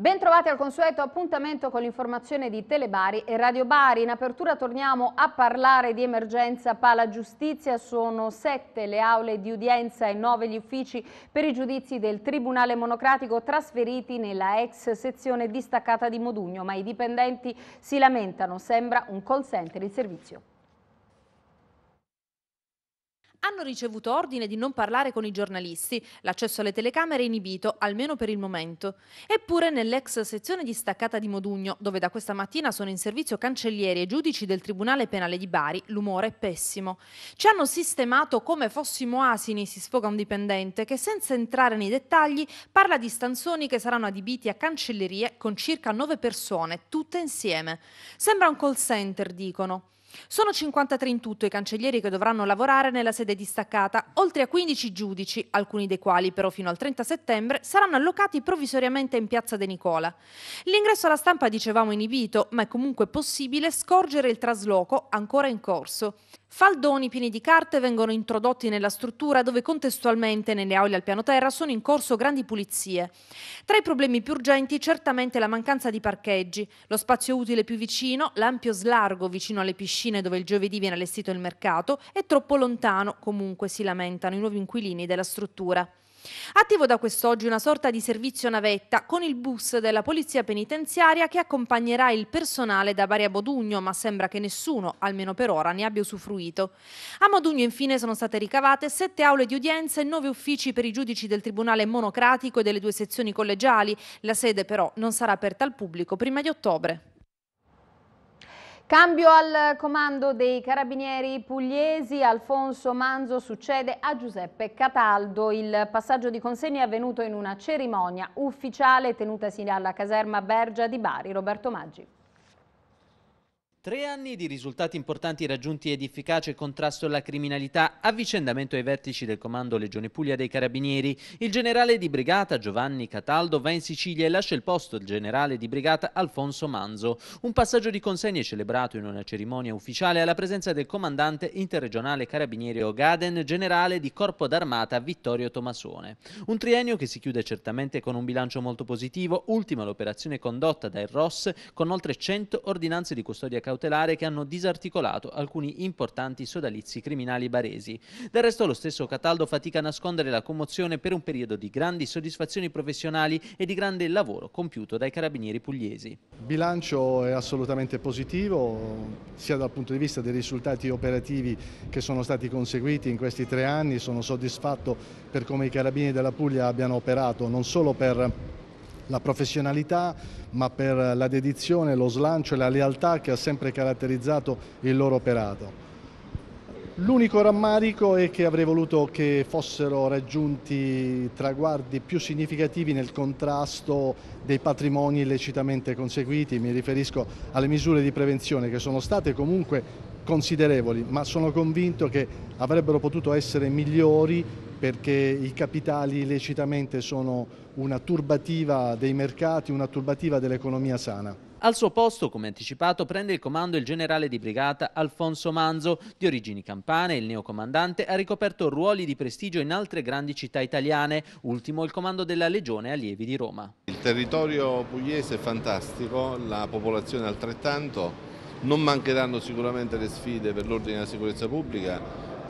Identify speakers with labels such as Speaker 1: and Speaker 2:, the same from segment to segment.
Speaker 1: Bentrovati al consueto appuntamento con l'informazione di Telebari e Radio Bari. In apertura torniamo a parlare di emergenza pala giustizia. Sono sette le aule di udienza e nove gli uffici per i giudizi del Tribunale Monocratico trasferiti nella ex sezione distaccata di Modugno, ma i dipendenti si lamentano, sembra un call center il servizio
Speaker 2: hanno ricevuto ordine di non parlare con i giornalisti, l'accesso alle telecamere è inibito, almeno per il momento. Eppure nell'ex sezione distaccata di Modugno, dove da questa mattina sono in servizio cancellieri e giudici del Tribunale Penale di Bari, l'umore è pessimo. Ci hanno sistemato come fossimo asini, si sfoga un dipendente, che senza entrare nei dettagli parla di stanzoni che saranno adibiti a cancellerie con circa 9 persone, tutte insieme. Sembra un call center, dicono. Sono 53 in tutto i cancellieri che dovranno lavorare nella sede distaccata, oltre a 15 giudici, alcuni dei quali però fino al 30 settembre saranno allocati provvisoriamente in Piazza De Nicola. L'ingresso alla stampa dicevamo inibito, ma è comunque possibile scorgere il trasloco ancora in corso. Faldoni pieni di carte vengono introdotti nella struttura dove contestualmente nelle aule al piano terra sono in corso grandi pulizie. Tra i problemi più urgenti certamente la mancanza di parcheggi, lo spazio utile più vicino, l'ampio slargo vicino alle piscine vicine dove il giovedì viene allestito il mercato è troppo lontano, comunque si lamentano i nuovi inquilini della struttura. Attivo da quest'oggi una sorta di servizio navetta con il bus della Polizia Penitenziaria che accompagnerà il personale da Bari a Modugno, ma sembra che nessuno, almeno per ora, ne abbia usufruito. A Modugno infine sono state ricavate sette aule di udienza e nove uffici per i giudici del Tribunale Monocratico e delle due sezioni collegiali. La sede però non sarà aperta al pubblico prima di ottobre.
Speaker 1: Cambio al comando dei carabinieri pugliesi, Alfonso Manzo succede a Giuseppe Cataldo. Il passaggio di consegne è avvenuto in una cerimonia ufficiale tenutasi alla caserma Bergia di Bari. Roberto Maggi.
Speaker 3: Tre anni di risultati importanti raggiunti ed efficace contrasto alla criminalità, avvicendamento ai vertici del comando Legione Puglia dei Carabinieri. Il generale di brigata Giovanni Cataldo va in Sicilia e lascia il posto al generale di brigata Alfonso Manzo. Un passaggio di consegne celebrato in una cerimonia ufficiale alla presenza del comandante interregionale Carabinieri Ogaden, generale di Corpo d'Armata Vittorio Tomasone. Un triennio che si chiude certamente con un bilancio molto positivo, ultima l'operazione condotta dal ROS con oltre 100 ordinanze di custodia cautelare cautelare che hanno disarticolato alcuni importanti sodalizi criminali baresi. Del resto lo stesso Cataldo fatica a nascondere la commozione per un periodo di grandi soddisfazioni professionali e di grande lavoro compiuto dai carabinieri pugliesi. Il
Speaker 4: bilancio è assolutamente positivo, sia dal punto di vista dei risultati operativi che sono stati conseguiti in questi tre anni, sono soddisfatto per come i carabinieri della Puglia abbiano operato non solo per la professionalità ma per la dedizione, lo slancio e la lealtà che ha sempre caratterizzato il loro operato. L'unico rammarico è che avrei voluto che fossero raggiunti traguardi più significativi nel contrasto dei patrimoni illecitamente conseguiti, mi riferisco alle misure di prevenzione che sono state comunque considerevoli, ma sono convinto che avrebbero potuto essere migliori perché i capitali illecitamente sono una turbativa dei mercati, una turbativa dell'economia sana.
Speaker 3: Al suo posto, come anticipato, prende il comando il generale di brigata Alfonso Manzo. Di origini campane, il neocomandante ha ricoperto ruoli di prestigio in altre grandi città italiane, ultimo il comando della Legione Allievi di Roma. Il
Speaker 4: territorio pugliese è fantastico, la popolazione altrettanto, non mancheranno sicuramente le sfide per l'ordine e la sicurezza pubblica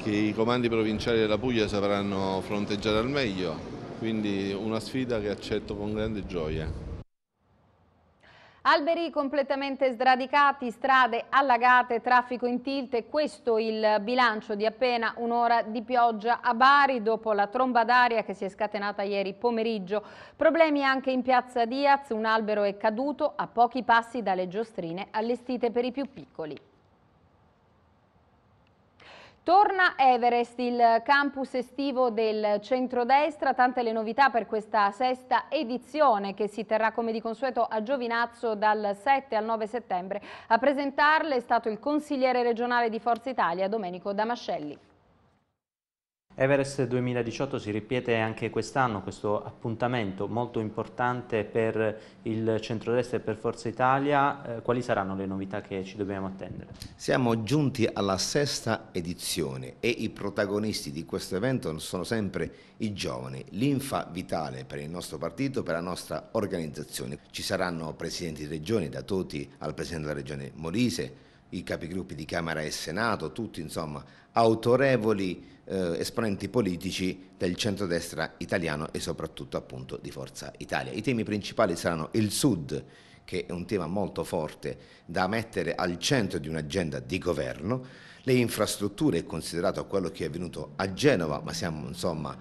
Speaker 4: che i comandi provinciali della Puglia sapranno fronteggiare al meglio, quindi una sfida che accetto con grande gioia.
Speaker 1: Alberi completamente sradicati, strade allagate, traffico in tilt e questo il bilancio di appena un'ora di pioggia a Bari dopo la tromba d'aria che si è scatenata ieri pomeriggio. Problemi anche in piazza Diaz, un albero è caduto a pochi passi dalle giostrine allestite per i più piccoli. Torna Everest, il campus estivo del centrodestra, tante le novità per questa sesta edizione che si terrà come di consueto a Giovinazzo dal 7 al 9 settembre. A presentarle è stato il consigliere regionale di Forza Italia, Domenico Damascelli.
Speaker 3: Everest 2018 si ripete anche quest'anno, questo appuntamento molto importante per il centrodestra e per Forza Italia. Eh, quali saranno le
Speaker 5: novità che ci dobbiamo attendere? Siamo giunti alla sesta edizione e i protagonisti di questo evento sono sempre i giovani, l'infa vitale per il nostro partito, per la nostra organizzazione. Ci saranno presidenti di regioni, da Toti al presidente della regione Molise, i capigruppi di Camera e Senato, tutti insomma autorevoli eh, esponenti politici del centrodestra italiano e soprattutto appunto di Forza Italia. I temi principali saranno il Sud, che è un tema molto forte da mettere al centro di un'agenda di governo, le infrastrutture, considerato quello che è avvenuto a Genova, ma siamo insomma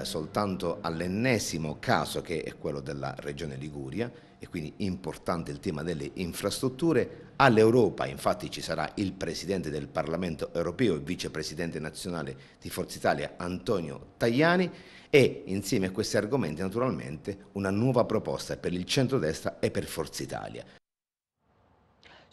Speaker 5: eh, soltanto all'ennesimo caso che è quello della Regione Liguria, e quindi importante il tema delle infrastrutture. All'Europa infatti ci sarà il Presidente del Parlamento europeo e Vicepresidente nazionale di Forza Italia Antonio Tajani e insieme a questi argomenti naturalmente una nuova proposta per il centrodestra e per Forza Italia.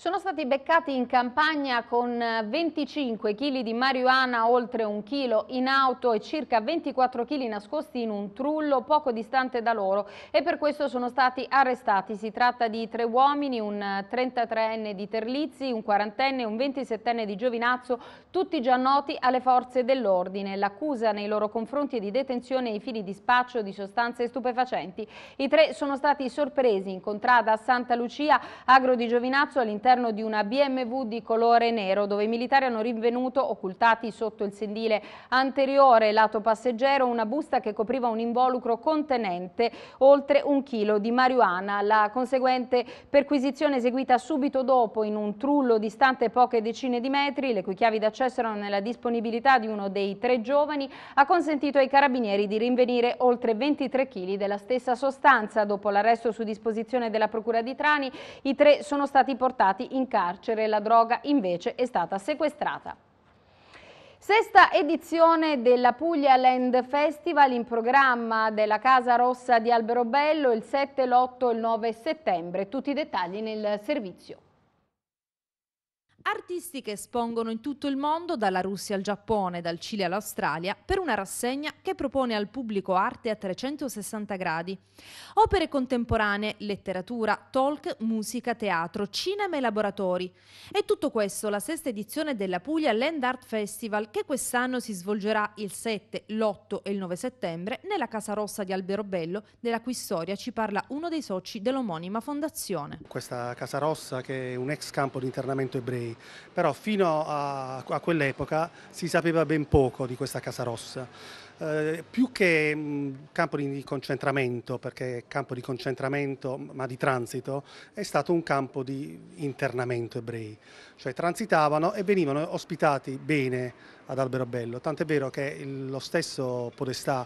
Speaker 1: Sono stati beccati in campagna con 25 eh, kg di marijuana, oltre un chilo in auto e circa 24 kg nascosti in un trullo poco distante da loro e per questo sono stati arrestati. Si tratta di tre uomini, un 33enne eh, di Terlizzi, un 40enne e un 27enne di Giovinazzo, tutti già noti alle forze dell'ordine. L'accusa nei loro confronti è di detenzione ai fini di spaccio di sostanze stupefacenti. I tre sono stati sorpresi in contrada a Santa Lucia, agro di Giovinazzo all'interno all'interno di una BMW di colore nero dove i militari hanno rinvenuto, occultati sotto il sendile anteriore lato passeggero, una busta che copriva un involucro contenente oltre un chilo di marijuana. La conseguente perquisizione eseguita subito dopo in un trullo distante poche decine di metri, le cui chiavi d'accesso erano nella disponibilità di uno dei tre giovani, ha consentito ai carabinieri di rinvenire oltre 23 kg della stessa sostanza. Dopo l'arresto su disposizione della Procura di Trani, i tre sono stati portati stati in carcere la droga invece è stata sequestrata. Sesta edizione della Puglia Land Festival in programma della Casa Rossa di Alberobello il 7, l'8 e il 9 settembre. Tutti i dettagli nel servizio.
Speaker 2: Artisti che espongono in tutto il mondo, dalla Russia al Giappone, dal Cile all'Australia, per una rassegna che propone al pubblico arte a 360 gradi. Opere contemporanee, letteratura, talk, musica, teatro, cinema e laboratori. E tutto questo la sesta edizione della Puglia Land Art Festival che quest'anno si svolgerà il 7, l'8 e il 9 settembre nella Casa Rossa di Alberobello, della cui storia ci parla uno dei soci dell'omonima fondazione.
Speaker 4: Questa Casa Rossa che è un ex campo di internamento ebrei però fino a, a quell'epoca si sapeva ben poco di questa Casa Rossa. Eh, più che mh, mm, campo di concentramento, perché campo di concentramento ma di transito, è stato un campo di internamento ebrei, cioè transitavano e venivano ospitati bene ad Alberobello, tant'è vero che il, lo stesso Podestà,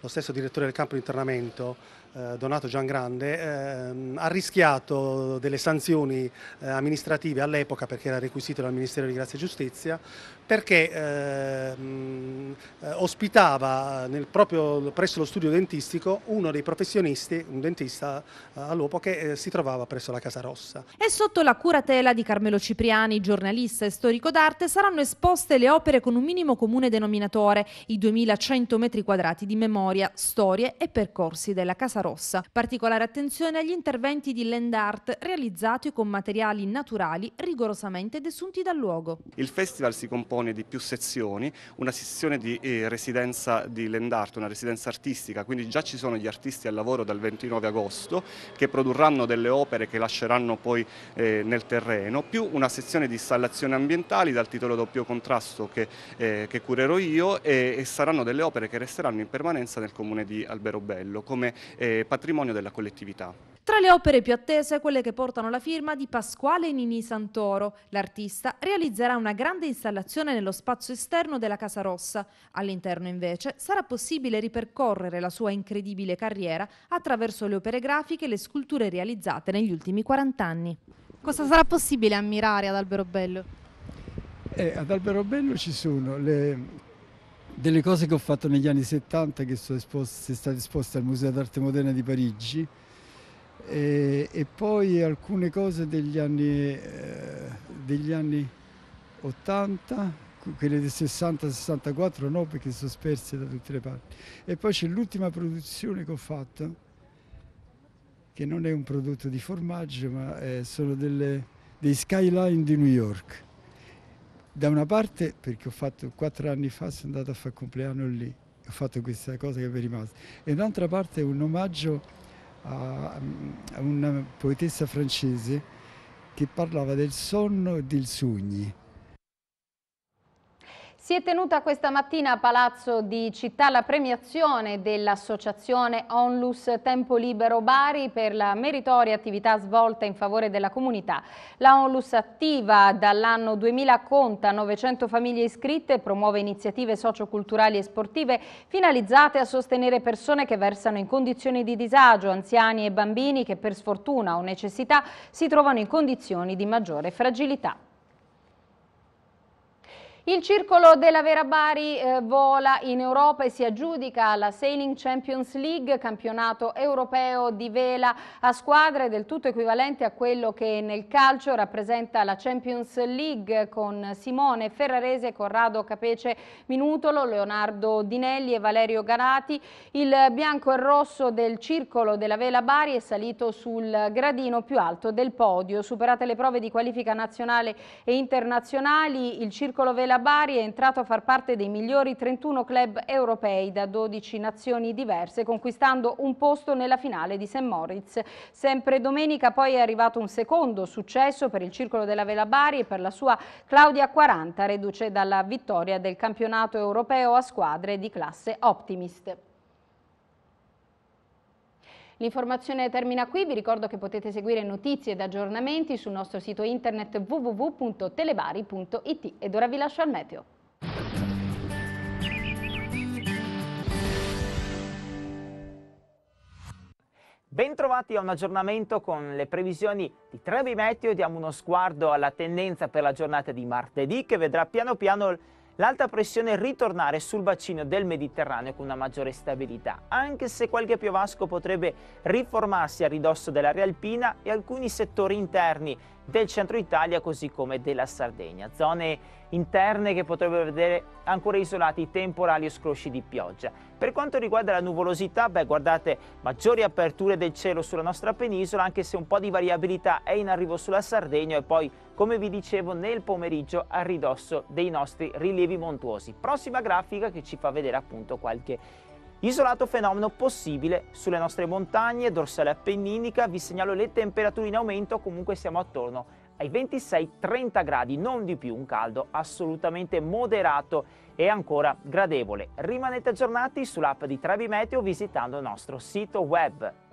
Speaker 4: lo stesso direttore del campo di internamento, eh, Donato Giangrande, ehm, ha rischiato delle sanzioni eh, amministrative all'epoca perché era requisito dal Ministero di Grazia e Giustizia, perché ehm, ospitava proprio, presso lo studio dentistico uno dei professionisti, un dentista eh, che eh, si trovava presso la Casa Rossa.
Speaker 2: E sotto la curatela di Carmelo Cipriani, giornalista e storico d'arte, saranno esposte le opere con un minimo comune denominatore, i 2100 metri quadrati di memoria, storie e percorsi della Casa Rossa rossa. Particolare attenzione agli interventi di land art realizzati con materiali naturali rigorosamente desunti dal luogo.
Speaker 4: Il festival si compone di più sezioni, una sezione di eh, residenza di land art, una residenza artistica, quindi già ci sono gli artisti al lavoro dal 29 agosto che produrranno delle opere che lasceranno poi eh, nel terreno, più una sezione di installazioni ambientali dal titolo doppio contrasto che, eh, che curerò io e, e, saranno delle opere che resteranno in permanenza nel comune di Alberobello come eh, patrimonio della collettività.
Speaker 2: Tra le opere più attese, quelle che portano la firma di Pasquale Nini Santoro. L'artista realizzerà una grande installazione nello spazio esterno della Casa Rossa. All'interno, invece, sarà possibile ripercorrere la sua incredibile carriera attraverso le opere grafiche e le sculture realizzate negli ultimi 40 anni. Cosa sarà possibile ammirare ad Alberobello?
Speaker 4: Eh, ad Alberobello ci sono le delle cose che ho fatto negli anni 70 che sono esposte, state esposte al Museo d'Arte Moderna di Parigi e, e poi alcune cose degli anni, eh, degli anni 80 quelle del 60-64 no perché sono sperse da tutte le parti e poi c'è l'ultima produzione che ho fatto che non è un prodotto di formaggio ma eh, sono delle, dei skyline di New York da una parte perché ho fatto quattro anni fa, sono andato a fare compleanno lì, ho fatto questa cosa che mi è rimasta, e d'altra parte un omaggio a, a una poetessa francese che parlava del sonno e del sogni
Speaker 1: si è tenuta questa mattina a Palazzo di Città la premiazione dell'associazione Onlus Tempo Libero Bari per la meritoria attività svolta in favore della comunità. La Onlus attiva dall'anno 2000 conta 900 famiglie iscritte e promuove iniziative socioculturali e sportive finalizzate a sostenere persone che versano in condizioni di disagio, anziani e bambini che per sfortuna o necessità si trovano in condizioni di maggiore fragilità. Il circolo della Vera Bari eh, vola in Europa e si aggiudica la Sailing Champions League, campionato europeo di vela a squadre del tutto equivalente a quello che nel calcio rappresenta la Champions League con Simone Ferrarese, Corrado Capece Minutolo, Leonardo Dinelli e Valerio Garati. Il bianco e rosso del circolo della Vela Bari è salito sul gradino più alto del podio. Superate le prove di qualifica nazionale e internazionali, il circolo Vela da Bari è entrato a far parte dei migliori 31 club europei da 12 nazioni diverse, conquistando un posto nella finale di St. Moritz. Sempre domenica poi è arrivato un secondo successo per il Circolo della Vela Bari e per la sua Claudia 40, reduce dalla vittoria del campionato europeo a squadre di classe Optimist. L'informazione termina qui, vi ricordo che potete seguire notizie ed aggiornamenti sul nostro sito internet www.telebari.it ed ora vi lascio al meteo.
Speaker 6: Bentrovati a un aggiornamento con le previsioni di Trevi Meteo. Diamo uno sguardo alla tendenza per la giornata di martedì che vedrà piano piano l'alta pressione ritornare sul bacino del Mediterraneo con una maggiore stabilità, anche se qualche piovasco potrebbe riformarsi a ridosso dell'area alpina e alcuni settori interni del centro Italia così come della Sardegna, zone interne che potrebbero vedere ancora isolati temporali o scrosci di pioggia. Per quanto riguarda la nuvolosità, beh guardate maggiori aperture del cielo sulla nostra penisola anche se un po' di variabilità è in arrivo sulla Sardegna e poi come vi dicevo nel pomeriggio a ridosso dei nostri rilievi montuosi. Prossima grafica che ci fa vedere appunto qualche Isolato fenomeno possibile sulle nostre montagne, dorsale appenninica, vi segnalo le temperature in aumento, comunque siamo attorno ai 26-30 gradi, non di più, un caldo assolutamente moderato e ancora gradevole. Rimanete aggiornati sull'app di Trevi Meteo visitando il nostro sito web.